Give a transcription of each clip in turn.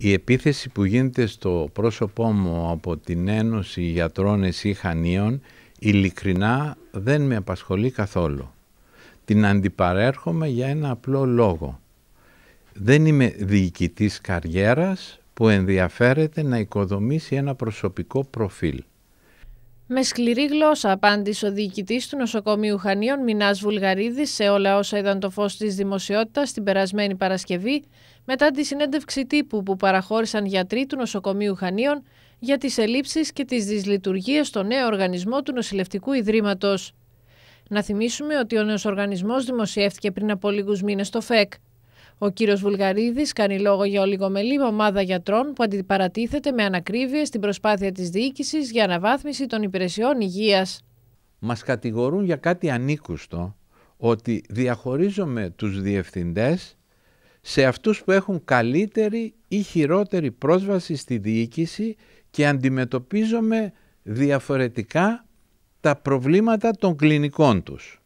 Η επίθεση που γίνεται στο πρόσωπό μου από την Ένωση Γιατρών Εσύ Χανίων ειλικρινά δεν με απασχολεί καθόλου. Την αντιπαρέρχομαι για ένα απλό λόγο. Δεν είμαι διοικητής καριέρας που ενδιαφέρεται να οικοδομήσει ένα προσωπικό προφίλ. Με σκληρή γλώσσα απάντησε ο διοικητής του νοσοκομείου Χανίων Μινάς Βουλγαρίδης σε όλα όσα ήταν το φως της δημοσιότητας την περασμένη Παρασκευή, μετά τη συνέντευξη τύπου που παραχώρησαν γιατροί του νοσοκομείου Χανίων για τις ελλείψεις και τις δυσλειτουργίες στο νέο οργανισμό του Νοσηλευτικού Ιδρύματος. Να θυμίσουμε ότι ο νέος οργανισμός δημοσιεύτηκε πριν από λίγους μήνες στο ΦΕΚ. Ο κύριος Βουλγαρίδης κάνει λόγο για ολιγομελή ομάδα γιατρών που αντιπαρατίθεται με ανακρίβειες στην προσπάθεια της διοίκησης για αναβάθμιση των υπηρεσιών υγείας. Μας κατηγορούν για κάτι ανίκουστο ότι διαχωρίζομαι τους διευθυντές σε αυτούς που έχουν καλύτερη ή χειρότερη πρόσβαση στη διοίκηση και αντιμετωπίζομαι διαφορετικά τα προβλήματα των κλινικών τους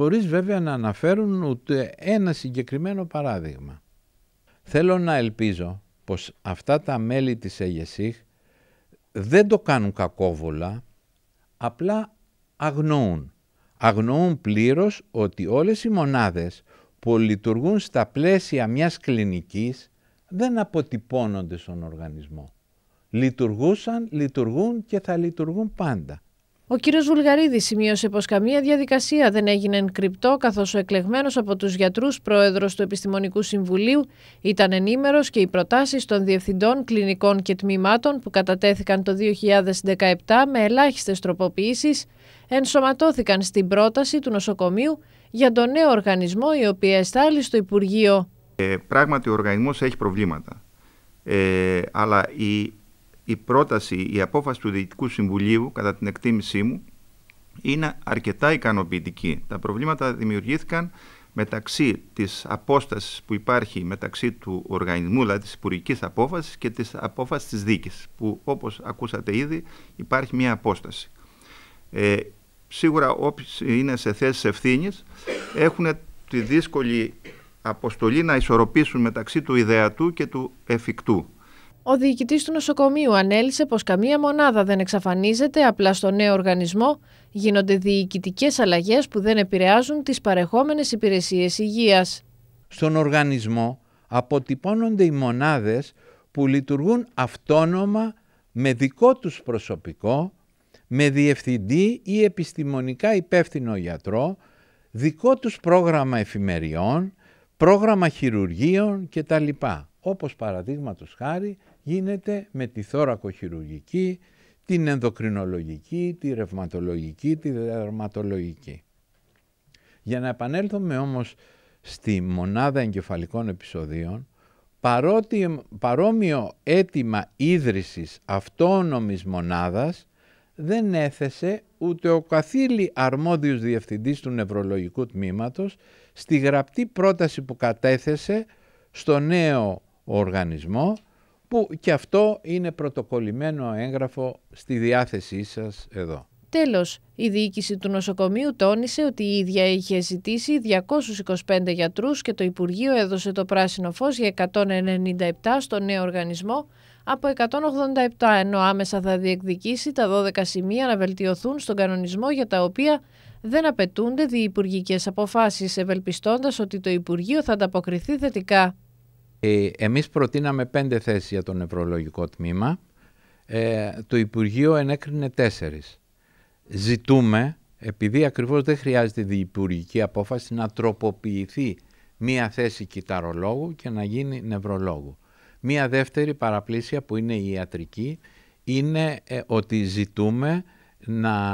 χωρίς βέβαια να αναφέρουν ούτε ένα συγκεκριμένο παράδειγμα. Θέλω να ελπίζω πως αυτά τα μέλη της ΕΓΕΣΥΧ δεν το κάνουν κακόβολα, απλά αγνοούν. Αγνοούν πλήρως ότι όλες οι μονάδες που λειτουργούν στα πλαίσια μιας κλινικής δεν αποτυπώνονται στον οργανισμό. Λειτουργούσαν, λειτουργούν και θα λειτουργούν πάντα. Ο κύριος Βουλγαρίδης σημείωσε πως καμία διαδικασία δεν έγινε ενκρυπτό κρυπτό καθώς ο εκλεγμένος από τους γιατρούς πρόεδρος του Επιστημονικού Συμβουλίου ήταν ενήμερος και οι προτάσεις των διευθυντών κλινικών και τμήματων που κατατέθηκαν το 2017 με ελάχιστες τροποποιήσεις ενσωματώθηκαν στην πρόταση του νοσοκομείου για τον νέο οργανισμό η οποία εστάλει στο Υπουργείο. Ε, πράγματι ο οργανισμός έχει προβλήματα, ε, αλλά η η πρόταση, η απόφαση του Διοικητικού Συμβουλίου, κατά την εκτίμησή μου, είναι αρκετά ικανοποιητική. Τα προβλήματα δημιουργήθηκαν μεταξύ της απόστασης που υπάρχει μεταξύ του οργανισμού, δηλαδή της υπουργικής απόφασης και της απόφασης της δίκης, που όπως ακούσατε ήδη υπάρχει μια απόσταση. Ε, σίγουρα όποιοι είναι σε θέσεις ευθύνης έχουν τη δύσκολη αποστολή να ισορροπήσουν μεταξύ του ιδεατού και του εφικτού. Ο διοικητής του νοσοκομείου ανέλησε πως καμία μονάδα δεν εξαφανίζεται, απλά στο νέο οργανισμό γίνονται διοικητικές αλλαγές που δεν επηρεάζουν τις παρεχόμενες υπηρεσίες υγείας. Στον οργανισμό αποτυπώνονται οι μονάδες που λειτουργούν αυτόνομα με δικό τους προσωπικό, με διευθυντή ή επιστημονικά υπεύθυνο γιατρό, δικό τους πρόγραμμα εφημεριών, πρόγραμμα χειρουργείων κτλ. Όπως παραδείγματος χάρη γίνεται με τη θώρακο-χειρουργική, την ενδοκρινολογική, τη ρευματολογική, τη δερματολογική. Για να επανέλθουμε όμως στη μονάδα εγκεφαλικών επεισοδίων, παρότι, παρόμοιο αίτημα ίδρυσης αυτόνομης μονάδας δεν έθεσε ούτε ο καθήλη αρμόδιος διευθυντής του νευρολογικού τμήματος στη γραπτή πρόταση που κατέθεσε στο νέο οργανισμό που και αυτό είναι πρωτοκολλημένο έγγραφο στη διάθεσή σας εδώ. Τέλος, η διοίκηση του νοσοκομείου τόνισε ότι η ίδια είχε ζητήσει 225 γιατρούς και το Υπουργείο έδωσε το πράσινο φως για 197 στο νέο οργανισμό από 187, ενώ άμεσα θα διεκδικήσει τα 12 σημεία να βελτιωθούν στον κανονισμό για τα οποία δεν απαιτούνται διυπουργικές αποφάσεις, ευελπιστώντας ότι το Υπουργείο θα ανταποκριθεί θετικά. Ε, εμείς προτείναμε πέντε θέσεις για το νευρολογικό τμήμα. Ε, το Υπουργείο ενέκρινε τέσσερις. Ζητούμε, επειδή ακριβώς δεν χρειάζεται διυπουργική απόφαση, να τροποποιηθεί μία θέση κυταρολόγου και να γίνει νευρολόγου. Μία δεύτερη παραπλήσια που είναι η ιατρική είναι ε, ότι ζητούμε να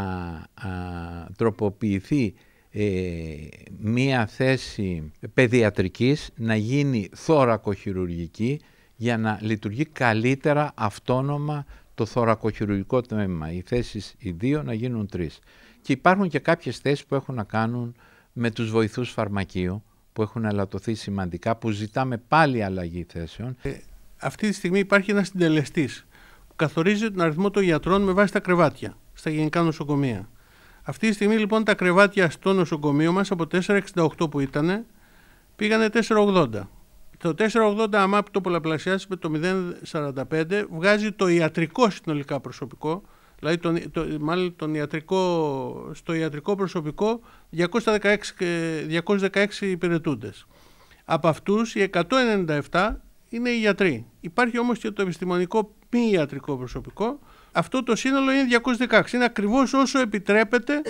τροποποιηθεί ε, μία θέση παιδιατρικής να γίνει θωρακοχειρουργική για να λειτουργεί καλύτερα αυτόνομα το θωρακοχειρουργικό τμήμα. Οι θέσεις οι δύο να γίνουν τρεις. Και υπάρχουν και κάποιες θέσεις που έχουν να κάνουν με τους βοηθούς φαρμακείου που έχουν αλατωθεί σημαντικά, που ζητάμε πάλι αλλαγή θέσεων. Ε, αυτή τη στιγμή υπάρχει ένας συντελεστής που καθορίζει τον αριθμό των γιατρών με βάση τα κρεβάτια στα γενικά νοσοκομεία. Αυτή τη στιγμή λοιπόν τα κρεβάτια στο νοσοκομείο μας από 4,68 που ήταν πήγανε 4,80. Το 4,80 άμα το πολλαπλασιάσεις με το 0,45 βγάζει το ιατρικό συνολικά προσωπικό, δηλαδή τον, το, μάλλον τον ιατρικό, στο ιατρικό προσωπικό 216, 216 ε, υπηρετούντες. Από αυτούς οι 197 είναι οι γιατροί. Υπάρχει όμως και το επιστημονικό μη ιατρικό προσωπικό αυτό το σύνολο είναι 216. Είναι ακριβώς όσο επιτρέπεται